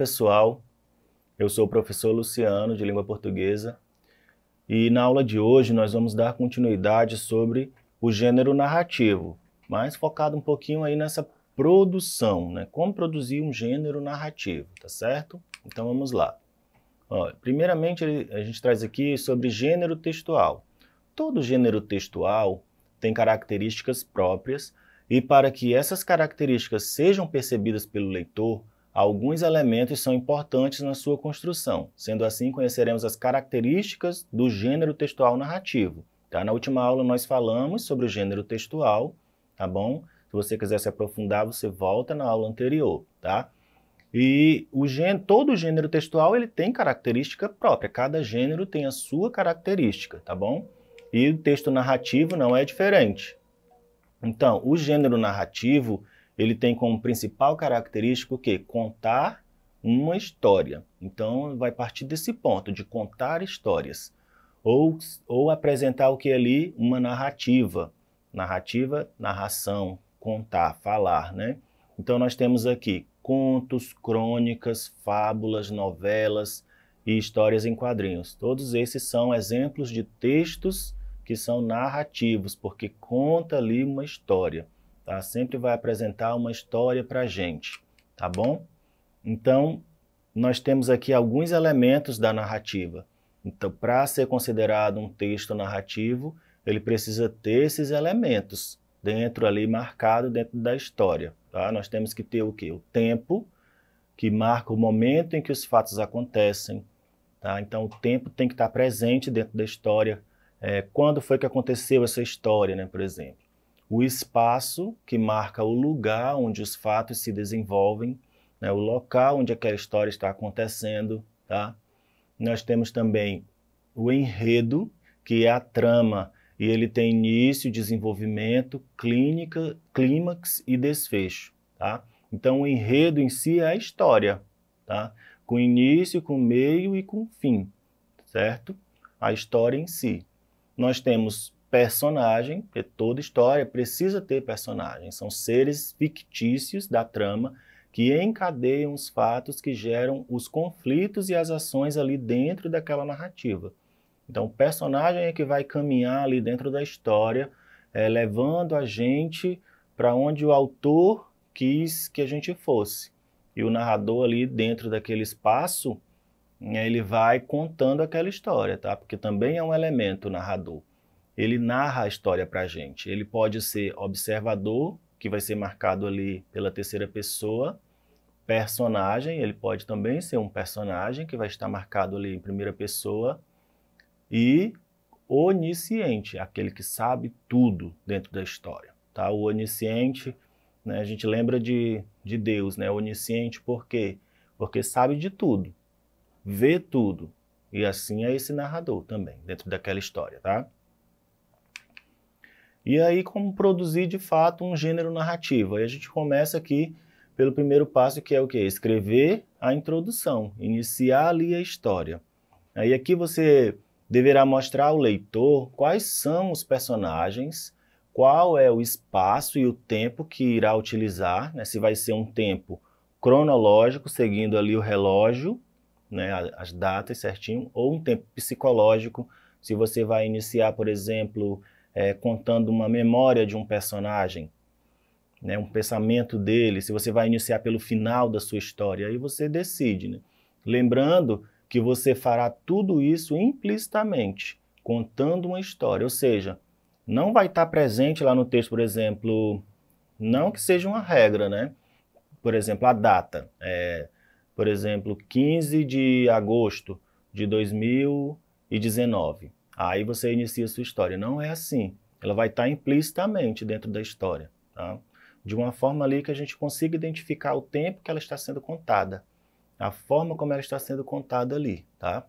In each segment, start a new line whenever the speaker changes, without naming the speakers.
pessoal. Eu sou o professor Luciano de língua portuguesa e na aula de hoje nós vamos dar continuidade sobre o gênero narrativo, mas focado um pouquinho aí nessa produção, né? Como produzir um gênero narrativo, tá certo? Então vamos lá. primeiramente a gente traz aqui sobre gênero textual. Todo gênero textual tem características próprias e para que essas características sejam percebidas pelo leitor, alguns elementos são importantes na sua construção. Sendo assim, conheceremos as características do gênero textual narrativo. Tá? Na última aula nós falamos sobre o gênero textual, tá bom? Se você quiser se aprofundar, você volta na aula anterior, tá? E o gênero, todo gênero textual ele tem característica própria, cada gênero tem a sua característica, tá bom? E o texto narrativo não é diferente. Então, o gênero narrativo ele tem como principal característica o quê? Contar uma história. Então, vai partir desse ponto, de contar histórias. Ou, ou apresentar o que é ali? Uma narrativa. Narrativa, narração, contar, falar, né? Então, nós temos aqui contos, crônicas, fábulas, novelas e histórias em quadrinhos. Todos esses são exemplos de textos que são narrativos, porque conta ali uma história tá? Sempre vai apresentar uma história para a gente, tá bom? Então, nós temos aqui alguns elementos da narrativa. Então, para ser considerado um texto narrativo, ele precisa ter esses elementos dentro ali, marcado dentro da história. Tá? Nós temos que ter o quê? O tempo, que marca o momento em que os fatos acontecem. Tá? Então, o tempo tem que estar presente dentro da história. É, quando foi que aconteceu essa história, né, por exemplo? o espaço que marca o lugar onde os fatos se desenvolvem, né, o local onde aquela história está acontecendo. Tá? Nós temos também o enredo, que é a trama, e ele tem início, desenvolvimento, clínica, clímax e desfecho. Tá? Então, o enredo em si é a história, tá? com início, com meio e com fim, certo? A história em si. Nós temos personagem, porque toda história precisa ter personagens. São seres fictícios da trama que encadeiam os fatos que geram os conflitos e as ações ali dentro daquela narrativa. Então, o personagem é que vai caminhar ali dentro da história, é, levando a gente para onde o autor quis que a gente fosse. E o narrador ali dentro daquele espaço, né, ele vai contando aquela história, tá? Porque também é um elemento narrador ele narra a história para a gente. Ele pode ser observador, que vai ser marcado ali pela terceira pessoa, personagem, ele pode também ser um personagem, que vai estar marcado ali em primeira pessoa, e onisciente, aquele que sabe tudo dentro da história. Tá? O onisciente, né, a gente lembra de, de Deus, né? onisciente por quê? Porque sabe de tudo, vê tudo. E assim é esse narrador também, dentro daquela história, tá? E aí, como produzir de fato um gênero narrativo? Aí a gente começa aqui pelo primeiro passo, que é o quê? Escrever a introdução, iniciar ali a história. Aí aqui você deverá mostrar ao leitor quais são os personagens, qual é o espaço e o tempo que irá utilizar, né? se vai ser um tempo cronológico, seguindo ali o relógio, né? as datas certinho, ou um tempo psicológico, se você vai iniciar, por exemplo, é, contando uma memória de um personagem, né, um pensamento dele, se você vai iniciar pelo final da sua história, aí você decide. Né? Lembrando que você fará tudo isso implicitamente, contando uma história, ou seja, não vai estar presente lá no texto, por exemplo, não que seja uma regra, né? Por exemplo, a data, é, por exemplo, 15 de agosto de 2019. Aí você inicia a sua história. Não é assim. Ela vai estar tá implicitamente dentro da história, tá? de uma forma ali que a gente consiga identificar o tempo que ela está sendo contada, a forma como ela está sendo contada ali, tá?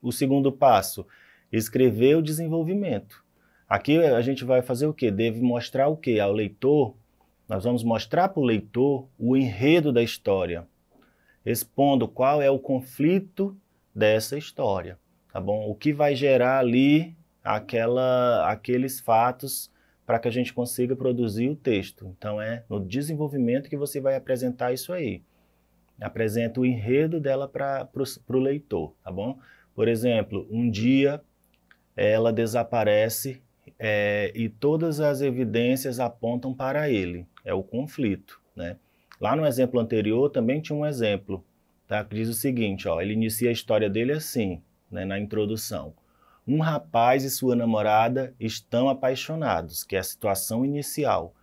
O segundo passo, escrever o desenvolvimento. Aqui a gente vai fazer o quê? Deve mostrar o quê ao leitor? Nós vamos mostrar para o leitor o enredo da história, expondo qual é o conflito dessa história tá bom? O que vai gerar ali aquela, aqueles fatos para que a gente consiga produzir o texto. Então é no desenvolvimento que você vai apresentar isso aí. Apresenta o enredo dela para o leitor, tá bom? Por exemplo, um dia ela desaparece é, e todas as evidências apontam para ele. É o conflito, né? Lá no exemplo anterior também tinha um exemplo, tá? Que diz o seguinte, ó, ele inicia a história dele assim né, na introdução. Um rapaz e sua namorada estão apaixonados, que é a situação inicial.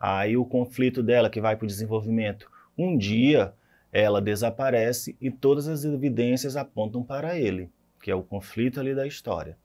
Aí o conflito dela que vai para o desenvolvimento. Um dia ela desaparece e todas as evidências apontam para ele, que é o conflito ali da história.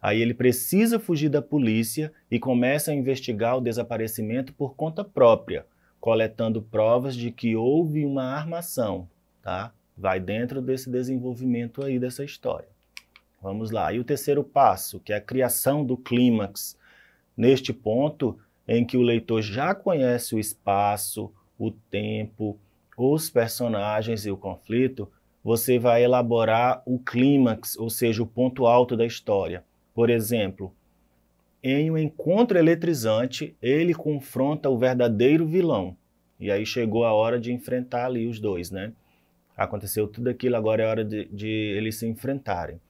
Aí ele precisa fugir da polícia e começa a investigar o desaparecimento por conta própria, coletando provas de que houve uma armação, tá? vai dentro desse desenvolvimento aí dessa história. Vamos lá. E o terceiro passo, que é a criação do clímax, neste ponto em que o leitor já conhece o espaço, o tempo, os personagens e o conflito, você vai elaborar o clímax, ou seja, o ponto alto da história. Por exemplo, em um encontro eletrizante, ele confronta o verdadeiro vilão. E aí chegou a hora de enfrentar ali os dois, né? aconteceu tudo aquilo, agora é hora de, de eles se enfrentarem.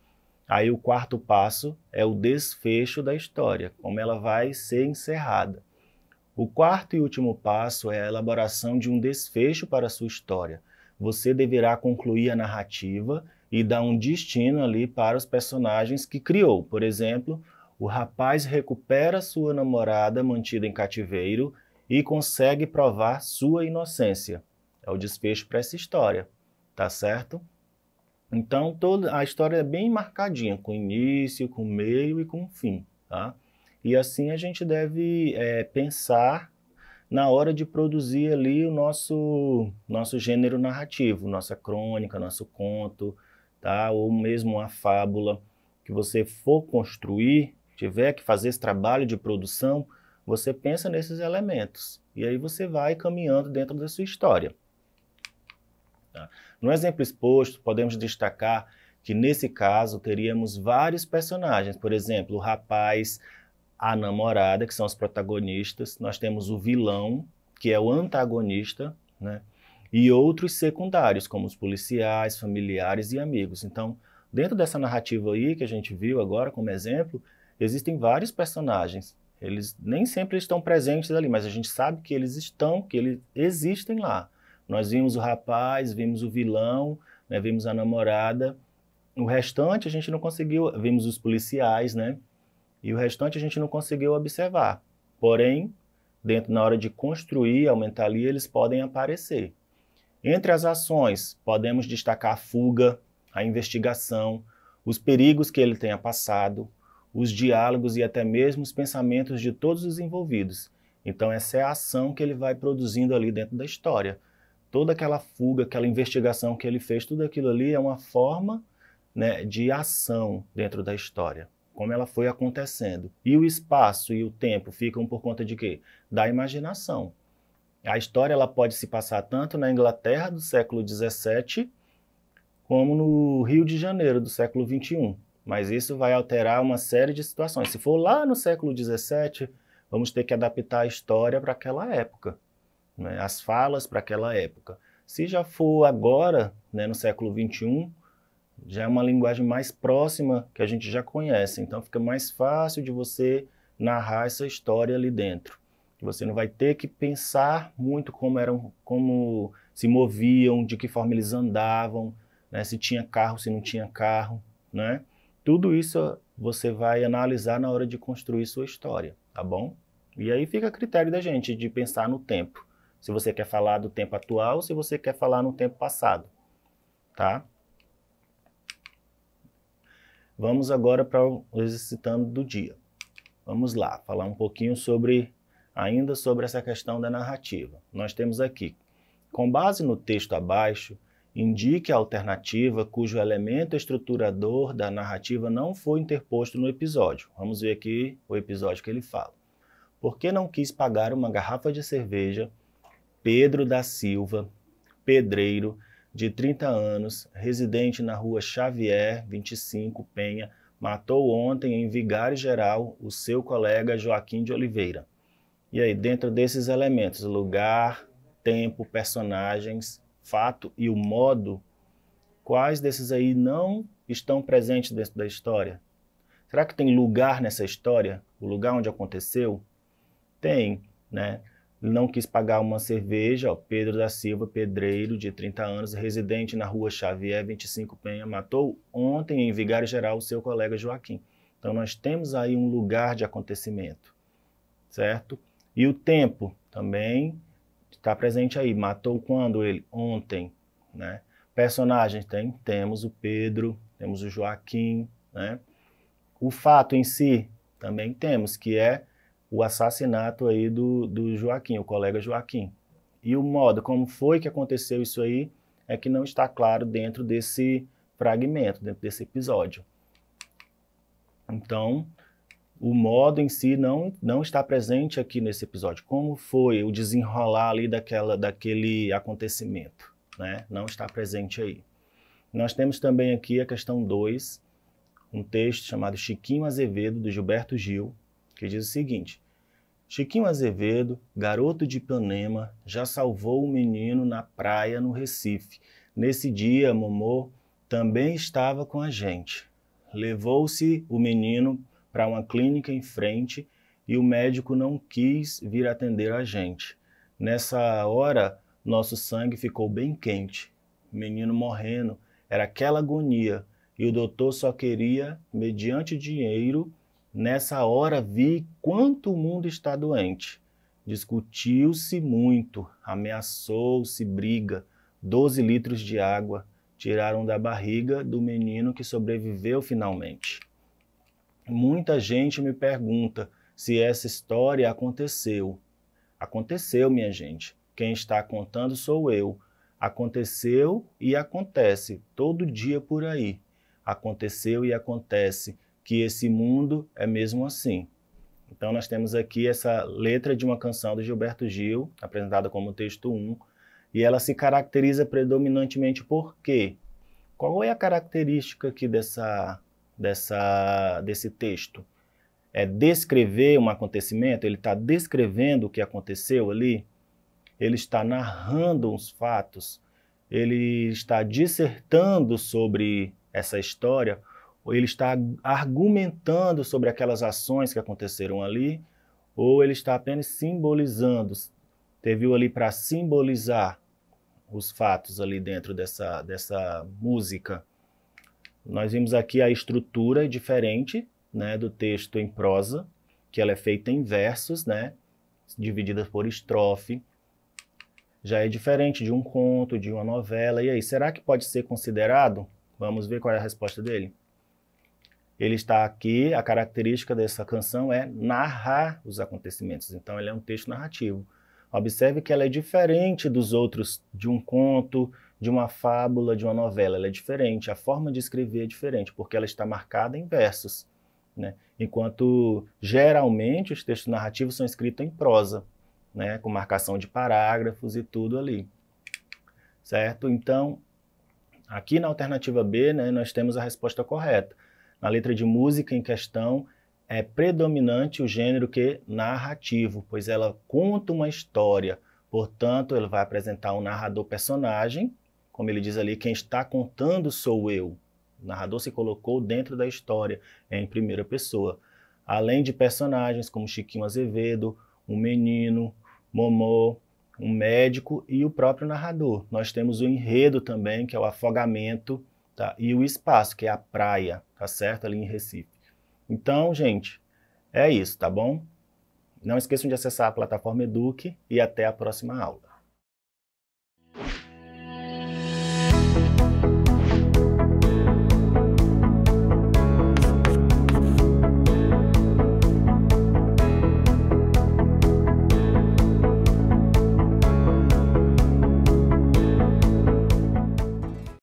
Aí o quarto passo é o desfecho da história, como ela vai ser encerrada. O quarto e último passo é a elaboração de um desfecho para a sua história. Você deverá concluir a narrativa e dar um destino ali para os personagens que criou. Por exemplo, o rapaz recupera sua namorada mantida em cativeiro e consegue provar sua inocência. É o desfecho para essa história tá certo? Então toda a história é bem marcadinha, com início, com meio e com fim, tá? E assim a gente deve é, pensar na hora de produzir ali o nosso nosso gênero narrativo, nossa crônica, nosso conto, tá? Ou mesmo uma fábula que você for construir, tiver que fazer esse trabalho de produção, você pensa nesses elementos e aí você vai caminhando dentro da sua história. Tá? No exemplo exposto, podemos destacar que nesse caso teríamos vários personagens, por exemplo, o rapaz, a namorada, que são os protagonistas, nós temos o vilão, que é o antagonista, né? e outros secundários, como os policiais, familiares e amigos. Então, dentro dessa narrativa aí que a gente viu agora como exemplo, existem vários personagens. Eles nem sempre estão presentes ali, mas a gente sabe que eles estão, que eles existem lá. Nós vimos o rapaz, vimos o vilão, né, vimos a namorada. O restante a gente não conseguiu, vimos os policiais, né? E o restante a gente não conseguiu observar. Porém, dentro na hora de construir, aumentar ali, eles podem aparecer. Entre as ações, podemos destacar a fuga, a investigação, os perigos que ele tenha passado, os diálogos e até mesmo os pensamentos de todos os envolvidos. Então, essa é a ação que ele vai produzindo ali dentro da história toda aquela fuga, aquela investigação que ele fez, tudo aquilo ali é uma forma né, de ação dentro da história, como ela foi acontecendo. E o espaço e o tempo ficam por conta de quê? Da imaginação. A história ela pode se passar tanto na Inglaterra do século XVII como no Rio de Janeiro do século XXI. Mas isso vai alterar uma série de situações. Se for lá no século XVII, vamos ter que adaptar a história para aquela época né, as falas para aquela época. Se já for agora, né, no século XXI, já é uma linguagem mais próxima que a gente já conhece, então fica mais fácil de você narrar essa história ali dentro. Você não vai ter que pensar muito como eram, como se moviam, de que forma eles andavam, né, se tinha carro, se não tinha carro, né? Tudo isso você vai analisar na hora de construir sua história, tá bom? E aí fica a critério da gente de pensar no tempo. Se você quer falar do tempo atual, ou se você quer falar no tempo passado, tá? Vamos agora para o exercitando do dia. Vamos lá, falar um pouquinho sobre ainda sobre essa questão da narrativa. Nós temos aqui, com base no texto abaixo, indique a alternativa cujo elemento estruturador da narrativa não foi interposto no episódio. Vamos ver aqui o episódio que ele fala. Por que não quis pagar uma garrafa de cerveja Pedro da Silva, pedreiro, de 30 anos, residente na rua Xavier, 25, Penha, matou ontem em Vigário Geral o seu colega Joaquim de Oliveira. E aí, dentro desses elementos, lugar, tempo, personagens, fato e o modo, quais desses aí não estão presentes dentro da história? Será que tem lugar nessa história? O lugar onde aconteceu? Tem, né? não quis pagar uma cerveja, ó, Pedro da Silva, pedreiro de 30 anos, residente na rua Xavier 25 Penha, matou ontem em Vigário Geral o seu colega Joaquim. Então nós temos aí um lugar de acontecimento, certo? E o tempo também está presente aí. Matou quando ele? Ontem, né? Personagens tem, temos o Pedro, temos o Joaquim, né? O fato em si também temos, que é o assassinato aí do, do Joaquim, o colega Joaquim. E o modo como foi que aconteceu isso aí é que não está claro dentro desse fragmento, dentro desse episódio. Então, o modo em si não, não está presente aqui nesse episódio. Como foi o desenrolar ali daquela, daquele acontecimento, né? Não está presente aí. Nós temos também aqui a questão 2, um texto chamado Chiquinho Azevedo, do Gilberto Gil, que diz o seguinte: Chiquinho Azevedo, garoto de Ipanema, já salvou o um menino na praia no Recife. Nesse dia, Momô também estava com a gente. Levou-se o menino para uma clínica em frente e o médico não quis vir atender a gente. Nessa hora, nosso sangue ficou bem quente. Menino morrendo, era aquela agonia, e o doutor só queria, mediante dinheiro, Nessa hora vi quanto o mundo está doente. Discutiu-se muito, ameaçou-se briga, doze litros de água tiraram da barriga do menino que sobreviveu finalmente. Muita gente me pergunta se essa história aconteceu. Aconteceu, minha gente. Quem está contando sou eu. Aconteceu e acontece todo dia por aí. Aconteceu e acontece que esse mundo é mesmo assim. Então, nós temos aqui essa letra de uma canção do Gilberto Gil, apresentada como texto 1, e ela se caracteriza predominantemente por quê? Qual é a característica aqui dessa, dessa, desse texto? É descrever um acontecimento? Ele está descrevendo o que aconteceu ali? Ele está narrando os fatos? Ele está dissertando sobre essa história? ou ele está argumentando sobre aquelas ações que aconteceram ali, ou ele está apenas simbolizando, Teve ali para simbolizar os fatos ali dentro dessa, dessa música. Nós vimos aqui a estrutura diferente né, do texto em prosa, que ela é feita em versos, né, dividida por estrofe. Já é diferente de um conto, de uma novela. E aí, será que pode ser considerado? Vamos ver qual é a resposta dele ele está aqui, a característica dessa canção é narrar os acontecimentos. Então, ele é um texto narrativo. Observe que ela é diferente dos outros, de um conto, de uma fábula, de uma novela. Ela é diferente, a forma de escrever é diferente, porque ela está marcada em versos. Né? Enquanto geralmente os textos narrativos são escritos em prosa, né? com marcação de parágrafos e tudo ali. Certo? Então, aqui na alternativa B, né, nós temos a resposta correta. Na letra de música em questão, é predominante o gênero que narrativo, pois ela conta uma história. Portanto, ele vai apresentar um narrador personagem, como ele diz ali, quem está contando sou eu. O narrador se colocou dentro da história, é em primeira pessoa. Além de personagens como Chiquinho Azevedo, um menino, Momô, um médico e o próprio narrador. Nós temos o enredo também, que é o afogamento tá? E o espaço, que é a praia, tá certo? Ali em Recife. Então, gente, é isso, tá bom? Não esqueçam de acessar a plataforma Eduque e até a próxima aula.